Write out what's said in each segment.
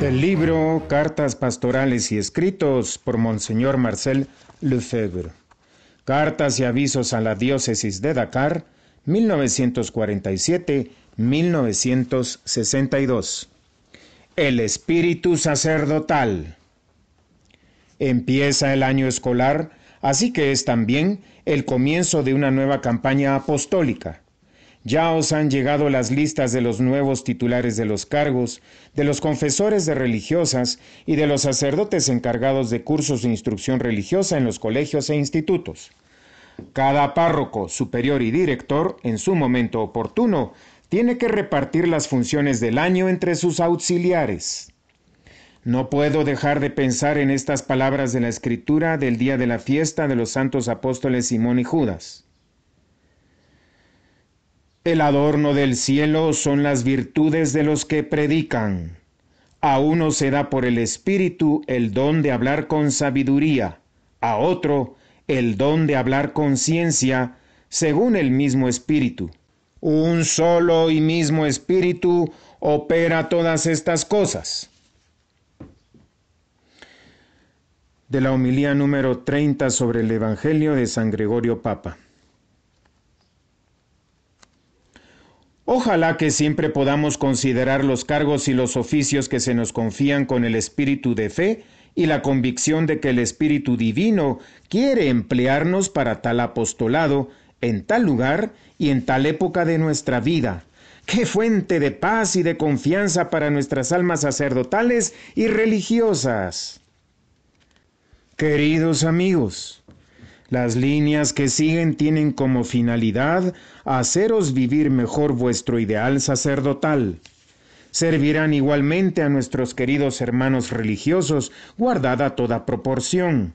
Del libro Cartas Pastorales y Escritos por Monseñor Marcel Lefebvre. Cartas y avisos a la diócesis de Dakar, 1947-1962. El espíritu sacerdotal. Empieza el año escolar, así que es también el comienzo de una nueva campaña apostólica. Ya os han llegado las listas de los nuevos titulares de los cargos, de los confesores de religiosas y de los sacerdotes encargados de cursos de instrucción religiosa en los colegios e institutos. Cada párroco, superior y director, en su momento oportuno, tiene que repartir las funciones del año entre sus auxiliares. No puedo dejar de pensar en estas palabras de la escritura del día de la fiesta de los santos apóstoles Simón y Judas. El adorno del cielo son las virtudes de los que predican. A uno se da por el Espíritu el don de hablar con sabiduría, a otro el don de hablar con ciencia, según el mismo Espíritu. Un solo y mismo Espíritu opera todas estas cosas de la homilía número 30 sobre el Evangelio de San Gregorio Papa. Ojalá que siempre podamos considerar los cargos y los oficios que se nos confían con el espíritu de fe y la convicción de que el Espíritu Divino quiere emplearnos para tal apostolado, en tal lugar y en tal época de nuestra vida. Qué fuente de paz y de confianza para nuestras almas sacerdotales y religiosas. Queridos amigos, las líneas que siguen tienen como finalidad haceros vivir mejor vuestro ideal sacerdotal. Servirán igualmente a nuestros queridos hermanos religiosos, guardada toda proporción.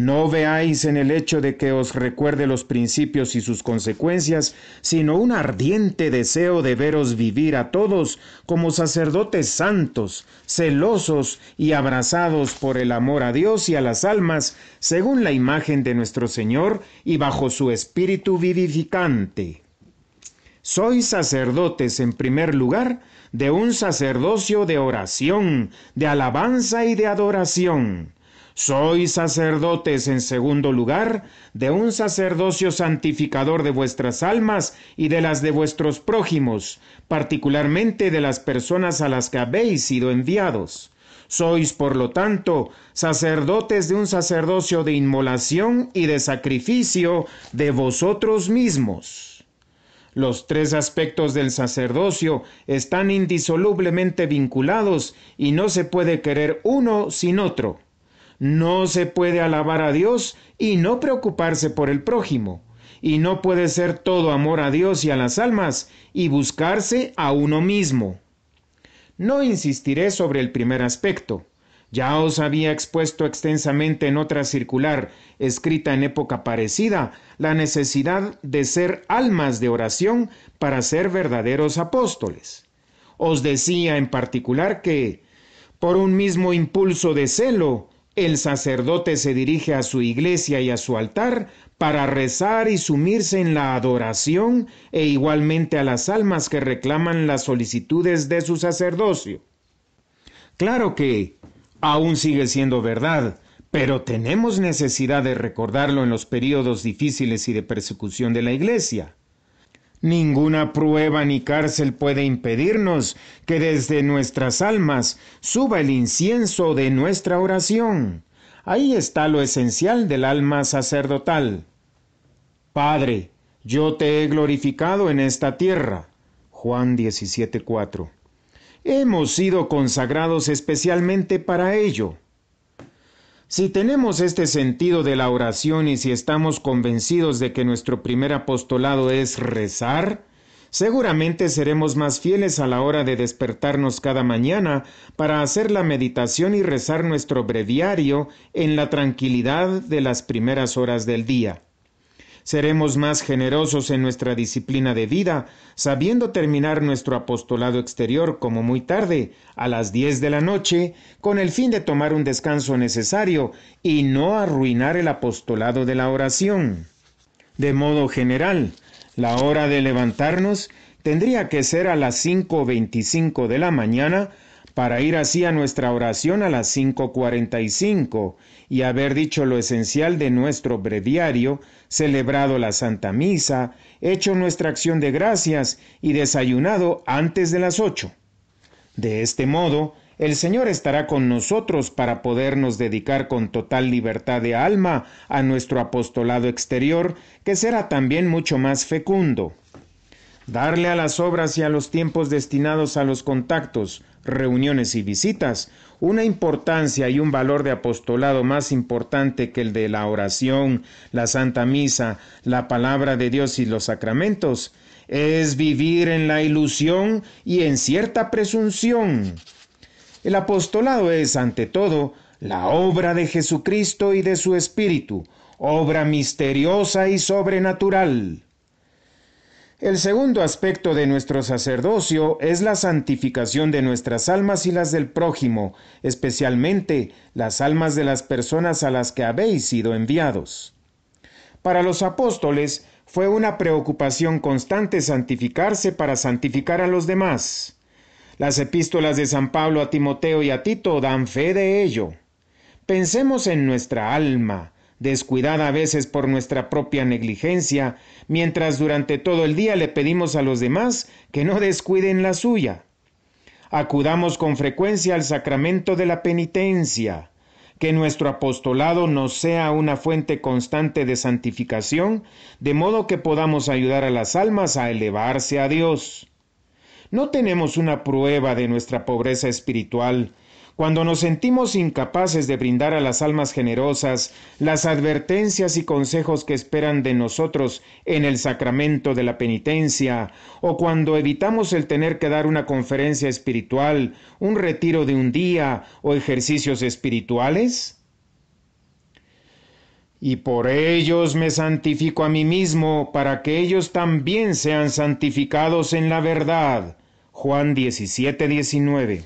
No veáis en el hecho de que os recuerde los principios y sus consecuencias, sino un ardiente deseo de veros vivir a todos como sacerdotes santos, celosos y abrazados por el amor a Dios y a las almas, según la imagen de nuestro Señor y bajo su espíritu vivificante. Sois sacerdotes en primer lugar de un sacerdocio de oración, de alabanza y de adoración sois sacerdotes en segundo lugar de un sacerdocio santificador de vuestras almas y de las de vuestros prójimos, particularmente de las personas a las que habéis sido enviados. Sois, por lo tanto, sacerdotes de un sacerdocio de inmolación y de sacrificio de vosotros mismos. Los tres aspectos del sacerdocio están indisolublemente vinculados y no se puede querer uno sin otro. No se puede alabar a Dios y no preocuparse por el prójimo, y no puede ser todo amor a Dios y a las almas y buscarse a uno mismo. No insistiré sobre el primer aspecto. Ya os había expuesto extensamente en otra circular, escrita en época parecida, la necesidad de ser almas de oración para ser verdaderos apóstoles. Os decía en particular que, por un mismo impulso de celo, el sacerdote se dirige a su iglesia y a su altar para rezar y sumirse en la adoración e igualmente a las almas que reclaman las solicitudes de su sacerdocio. Claro que aún sigue siendo verdad, pero tenemos necesidad de recordarlo en los períodos difíciles y de persecución de la iglesia. Ninguna prueba ni cárcel puede impedirnos que desde nuestras almas suba el incienso de nuestra oración. Ahí está lo esencial del alma sacerdotal. Padre, yo te he glorificado en esta tierra. Juan 17:4. Hemos sido consagrados especialmente para ello. Si tenemos este sentido de la oración y si estamos convencidos de que nuestro primer apostolado es rezar, seguramente seremos más fieles a la hora de despertarnos cada mañana para hacer la meditación y rezar nuestro breviario en la tranquilidad de las primeras horas del día. Seremos más generosos en nuestra disciplina de vida, sabiendo terminar nuestro apostolado exterior como muy tarde, a las 10 de la noche, con el fin de tomar un descanso necesario y no arruinar el apostolado de la oración. De modo general, la hora de levantarnos tendría que ser a las 5.25 de la mañana para ir así a nuestra oración a las 5.45 y haber dicho lo esencial de nuestro breviario, celebrado la Santa Misa, hecho nuestra acción de gracias y desayunado antes de las 8. De este modo, el Señor estará con nosotros para podernos dedicar con total libertad de alma a nuestro apostolado exterior, que será también mucho más fecundo darle a las obras y a los tiempos destinados a los contactos reuniones y visitas, una importancia y un valor de apostolado más importante que el de la oración, la Santa Misa, la palabra de Dios y los sacramentos, es vivir en la ilusión y en cierta presunción. El apostolado es, ante todo, la obra de Jesucristo y de su Espíritu, obra misteriosa y sobrenatural. El segundo aspecto de nuestro sacerdocio es la santificación de nuestras almas y las del prójimo, especialmente las almas de las personas a las que habéis sido enviados. Para los apóstoles fue una preocupación constante santificarse para santificar a los demás. Las epístolas de San Pablo a Timoteo y a Tito dan fe de ello. Pensemos en nuestra alma, descuidada a veces por nuestra propia negligencia, mientras durante todo el día le pedimos a los demás que no descuiden la suya. Acudamos con frecuencia al sacramento de la penitencia, que nuestro apostolado nos sea una fuente constante de santificación, de modo que podamos ayudar a las almas a elevarse a Dios. No tenemos una prueba de nuestra pobreza espiritual, cuando nos sentimos incapaces de brindar a las almas generosas las advertencias y consejos que esperan de nosotros en el sacramento de la penitencia, o cuando evitamos el tener que dar una conferencia espiritual, un retiro de un día o ejercicios espirituales? Y por ellos me santifico a mí mismo, para que ellos también sean santificados en la verdad. Juan 17, 19.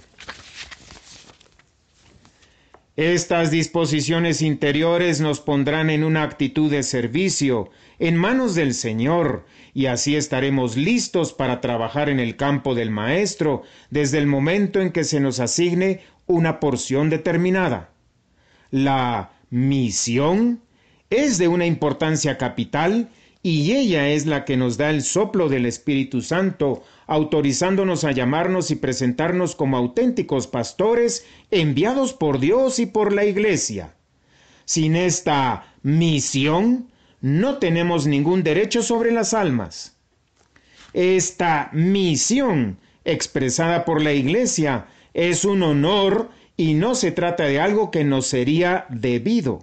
Estas disposiciones interiores nos pondrán en una actitud de servicio, en manos del Señor, y así estaremos listos para trabajar en el campo del Maestro desde el momento en que se nos asigne una porción determinada. La misión es de una importancia capital y ella es la que nos da el soplo del Espíritu Santo, autorizándonos a llamarnos y presentarnos como auténticos pastores enviados por Dios y por la Iglesia. Sin esta misión, no tenemos ningún derecho sobre las almas. Esta misión expresada por la Iglesia es un honor y no se trata de algo que nos sería debido.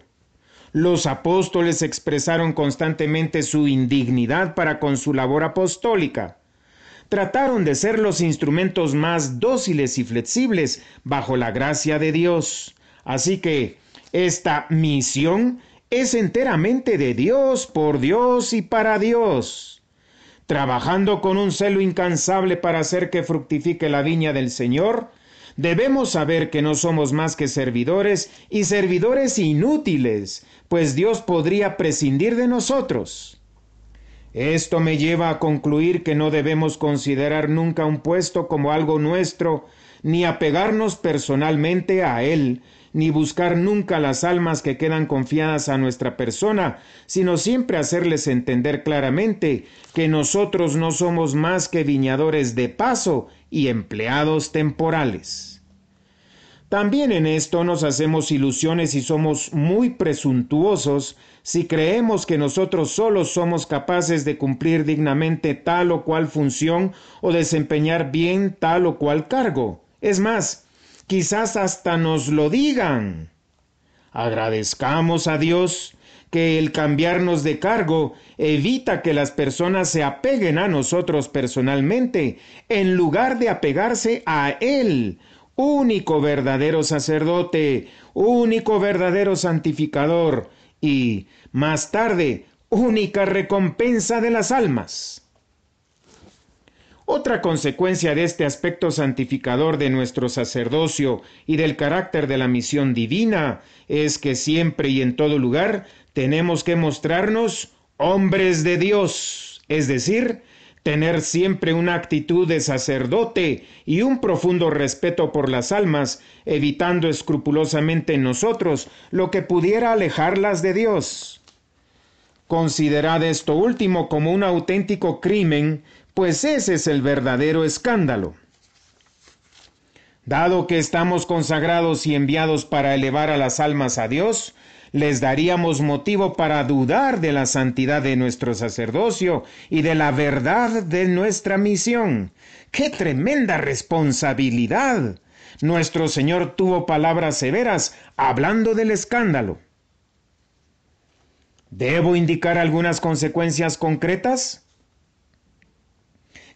Los apóstoles expresaron constantemente su indignidad para con su labor apostólica. Trataron de ser los instrumentos más dóciles y flexibles bajo la gracia de Dios. Así que esta misión es enteramente de Dios, por Dios y para Dios. Trabajando con un celo incansable para hacer que fructifique la viña del Señor, debemos saber que no somos más que servidores y servidores inútiles, pues Dios podría prescindir de nosotros. Esto me lleva a concluir que no debemos considerar nunca un puesto como algo nuestro, ni apegarnos personalmente a él, ni buscar nunca las almas que quedan confiadas a nuestra persona, sino siempre hacerles entender claramente que nosotros no somos más que viñadores de paso y empleados temporales. También en esto nos hacemos ilusiones y somos muy presuntuosos si creemos que nosotros solos somos capaces de cumplir dignamente tal o cual función o desempeñar bien tal o cual cargo. Es más, quizás hasta nos lo digan. Agradezcamos a Dios que el cambiarnos de cargo evita que las personas se apeguen a nosotros personalmente, en lugar de apegarse a Él, único verdadero sacerdote, único verdadero santificador y, más tarde, única recompensa de las almas. Otra consecuencia de este aspecto santificador de nuestro sacerdocio y del carácter de la misión divina es que siempre y en todo lugar tenemos que mostrarnos hombres de Dios, es decir, tener siempre una actitud de sacerdote y un profundo respeto por las almas, evitando escrupulosamente en nosotros lo que pudiera alejarlas de Dios. Considerad esto último como un auténtico crimen, pues ese es el verdadero escándalo. Dado que estamos consagrados y enviados para elevar a las almas a Dios, les daríamos motivo para dudar de la santidad de nuestro sacerdocio y de la verdad de nuestra misión. ¡Qué tremenda responsabilidad! Nuestro Señor tuvo palabras severas hablando del escándalo. ¿Debo indicar algunas consecuencias concretas?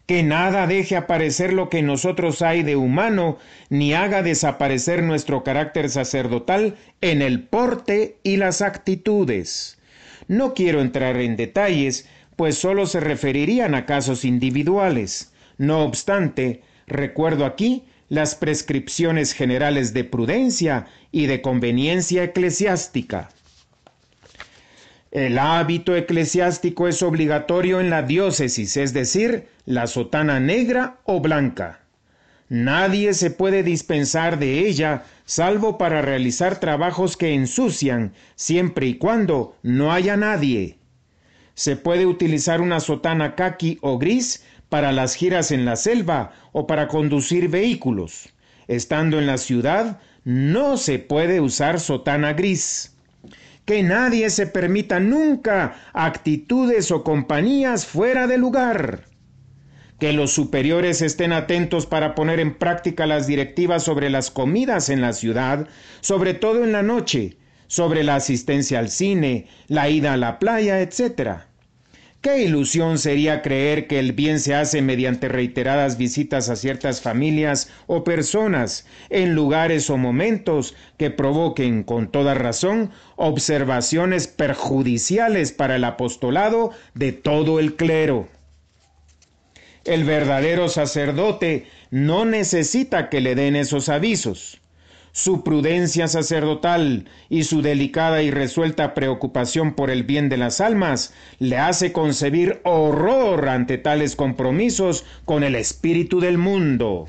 que nada deje aparecer lo que en nosotros hay de humano, ni haga desaparecer nuestro carácter sacerdotal en el porte y las actitudes. No quiero entrar en detalles, pues solo se referirían a casos individuales. No obstante, recuerdo aquí las prescripciones generales de prudencia y de conveniencia eclesiástica. El hábito eclesiástico es obligatorio en la diócesis, es decir, la sotana negra o blanca. Nadie se puede dispensar de ella, salvo para realizar trabajos que ensucian, siempre y cuando no haya nadie. Se puede utilizar una sotana caqui o gris para las giras en la selva o para conducir vehículos. Estando en la ciudad, no se puede usar sotana gris que nadie se permita nunca actitudes o compañías fuera de lugar que los superiores estén atentos para poner en práctica las directivas sobre las comidas en la ciudad, sobre todo en la noche, sobre la asistencia al cine, la ida a la playa, etc. Qué ilusión sería creer que el bien se hace mediante reiteradas visitas a ciertas familias o personas en lugares o momentos que provoquen, con toda razón, observaciones perjudiciales para el apostolado de todo el clero. El verdadero sacerdote no necesita que le den esos avisos su prudencia sacerdotal y su delicada y resuelta preocupación por el bien de las almas le hace concebir horror ante tales compromisos con el espíritu del mundo.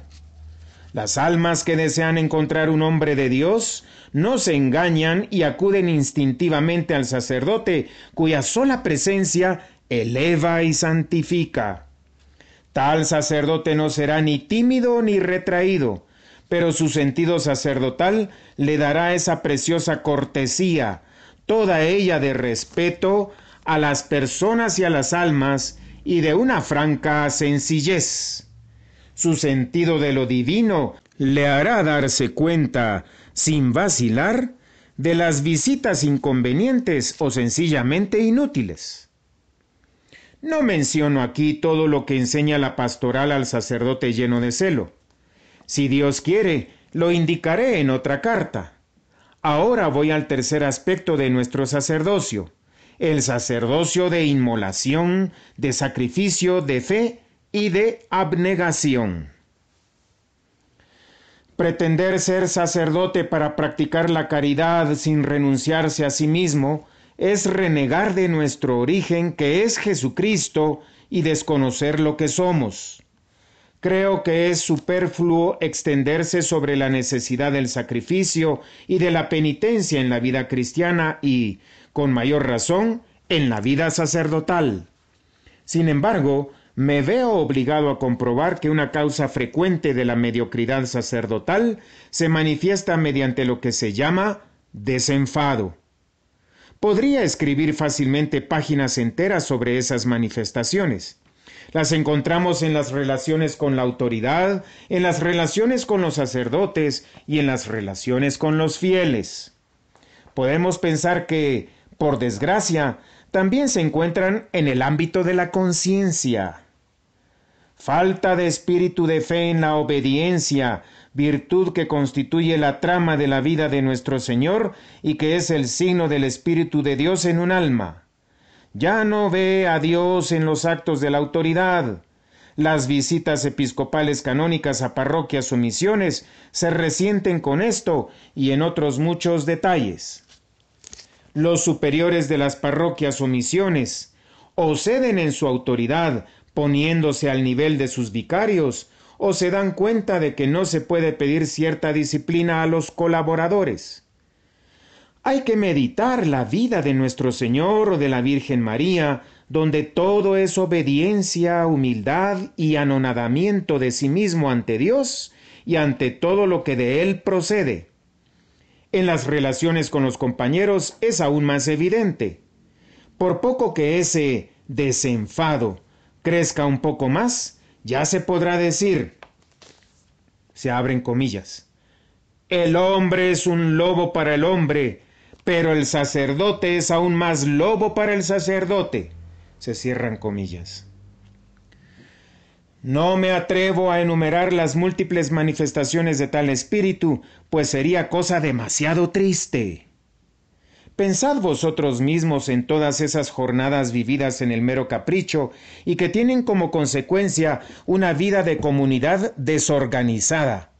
Las almas que desean encontrar un hombre de Dios no se engañan y acuden instintivamente al sacerdote cuya sola presencia eleva y santifica. Tal sacerdote no será ni tímido ni retraído, pero su sentido sacerdotal le dará esa preciosa cortesía, toda ella de respeto a las personas y a las almas y de una franca sencillez. Su sentido de lo divino le hará darse cuenta, sin vacilar, de las visitas inconvenientes o sencillamente inútiles. No menciono aquí todo lo que enseña la pastoral al sacerdote lleno de celo si Dios quiere, lo indicaré en otra carta. Ahora voy al tercer aspecto de nuestro sacerdocio, el sacerdocio de inmolación, de sacrificio, de fe y de abnegación. Pretender ser sacerdote para practicar la caridad sin renunciarse a sí mismo es renegar de nuestro origen que es Jesucristo y desconocer lo que somos. Creo que es superfluo extenderse sobre la necesidad del sacrificio y de la penitencia en la vida cristiana y, con mayor razón, en la vida sacerdotal. Sin embargo, me veo obligado a comprobar que una causa frecuente de la mediocridad sacerdotal se manifiesta mediante lo que se llama desenfado. Podría escribir fácilmente páginas enteras sobre esas manifestaciones. Las encontramos en las relaciones con la autoridad, en las relaciones con los sacerdotes y en las relaciones con los fieles. Podemos pensar que, por desgracia, también se encuentran en el ámbito de la conciencia. Falta de espíritu de fe en la obediencia, virtud que constituye la trama de la vida de nuestro Señor y que es el signo del Espíritu de Dios en un alma ya no ve a Dios en los actos de la autoridad. Las visitas episcopales canónicas a parroquias o misiones se resienten con esto y en otros muchos detalles. Los superiores de las parroquias o misiones o ceden en su autoridad poniéndose al nivel de sus vicarios o se dan cuenta de que no se puede pedir cierta disciplina a los colaboradores. Hay que meditar la vida de nuestro Señor o de la Virgen María, donde todo es obediencia, humildad y anonadamiento de sí mismo ante Dios y ante todo lo que de Él procede. En las relaciones con los compañeros es aún más evidente. Por poco que ese desenfado crezca un poco más, ya se podrá decir, se abren comillas, el hombre es un lobo para el hombre, pero el sacerdote es aún más lobo para el sacerdote. Se cierran comillas. No me atrevo a enumerar las múltiples manifestaciones de tal espíritu, pues sería cosa demasiado triste. Pensad vosotros mismos en todas esas jornadas vividas en el mero capricho y que tienen como consecuencia una vida de comunidad desorganizada,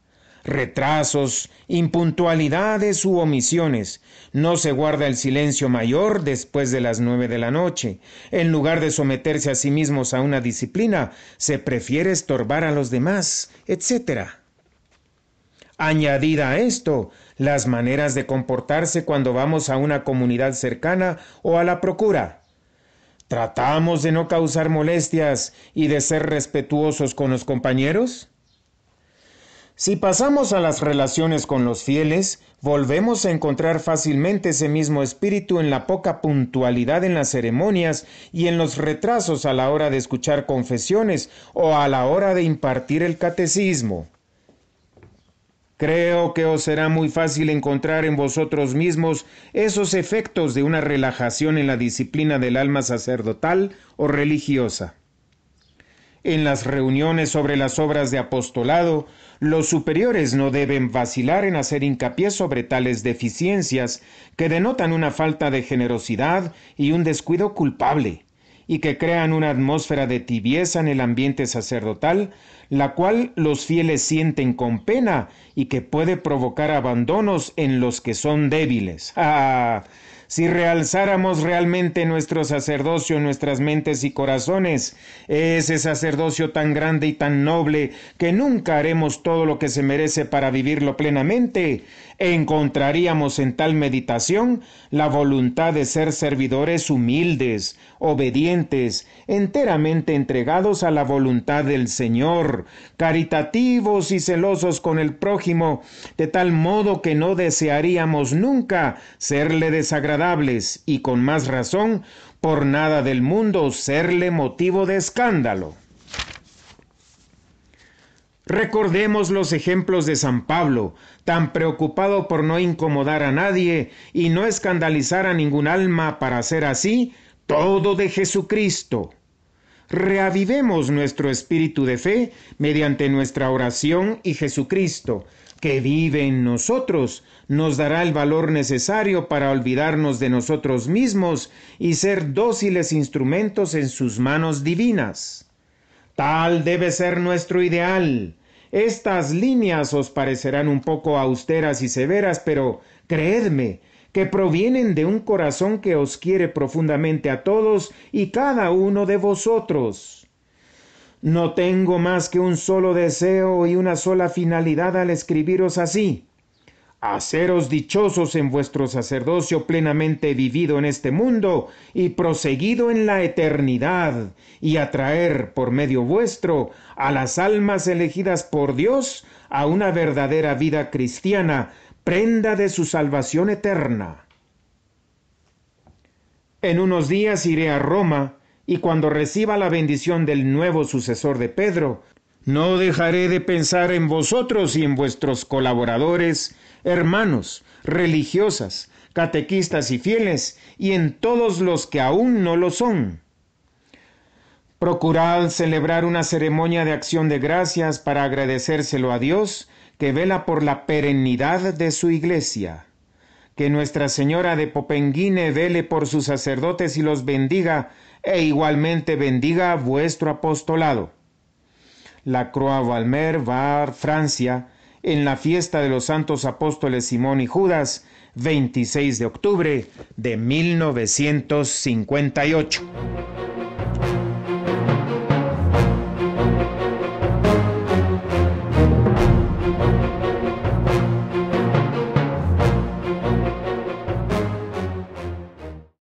retrasos, impuntualidades u omisiones. No se guarda el silencio mayor después de las nueve de la noche. En lugar de someterse a sí mismos a una disciplina, se prefiere estorbar a los demás, etc. Añadida a esto, las maneras de comportarse cuando vamos a una comunidad cercana o a la procura. ¿Tratamos de no causar molestias y de ser respetuosos con los compañeros? Si pasamos a las relaciones con los fieles, volvemos a encontrar fácilmente ese mismo espíritu en la poca puntualidad en las ceremonias y en los retrasos a la hora de escuchar confesiones o a la hora de impartir el catecismo. Creo que os será muy fácil encontrar en vosotros mismos esos efectos de una relajación en la disciplina del alma sacerdotal o religiosa. En las reuniones sobre las obras de apostolado, los superiores no deben vacilar en hacer hincapié sobre tales deficiencias que denotan una falta de generosidad y un descuido culpable, y que crean una atmósfera de tibieza en el ambiente sacerdotal, la cual los fieles sienten con pena y que puede provocar abandonos en los que son débiles. ¡Ah! si realzáramos realmente nuestro sacerdocio, nuestras mentes y corazones, ese sacerdocio tan grande y tan noble que nunca haremos todo lo que se merece para vivirlo plenamente, encontraríamos en tal meditación la voluntad de ser servidores humildes, obedientes, enteramente entregados a la voluntad del Señor, caritativos y celosos con el prójimo, de tal modo que no desearíamos nunca serle desagradables y con más razón por nada del mundo serle motivo de escándalo. Recordemos los ejemplos de San Pablo, tan preocupado por no incomodar a nadie y no escandalizar a ningún alma para hacer así todo de Jesucristo. Reavivemos nuestro espíritu de fe mediante nuestra oración y Jesucristo, que vive en nosotros nos dará el valor necesario para olvidarnos de nosotros mismos y ser dóciles instrumentos en sus manos divinas. Tal debe ser nuestro ideal. Estas líneas os parecerán un poco austeras y severas, pero creedme, que provienen de un corazón que os quiere profundamente a todos y cada uno de vosotros. No tengo más que un solo deseo y una sola finalidad al escribiros así, haceros dichosos en vuestro sacerdocio plenamente vivido en este mundo y proseguido en la eternidad, y atraer por medio vuestro a las almas elegidas por Dios a una verdadera vida cristiana, prenda de su salvación eterna. En unos días iré a Roma, y cuando reciba la bendición del nuevo sucesor de Pedro, no dejaré de pensar en vosotros y en vuestros colaboradores, hermanos, religiosas, catequistas y fieles, y en todos los que aún no lo son. Procurad celebrar una ceremonia de acción de gracias para agradecérselo a Dios, que vela por la perennidad de su iglesia que Nuestra Señora de Popenguine vele por sus sacerdotes y los bendiga, e igualmente bendiga vuestro apostolado. La Croix Valmer va a Francia en la fiesta de los santos apóstoles Simón y Judas, 26 de octubre de 1958.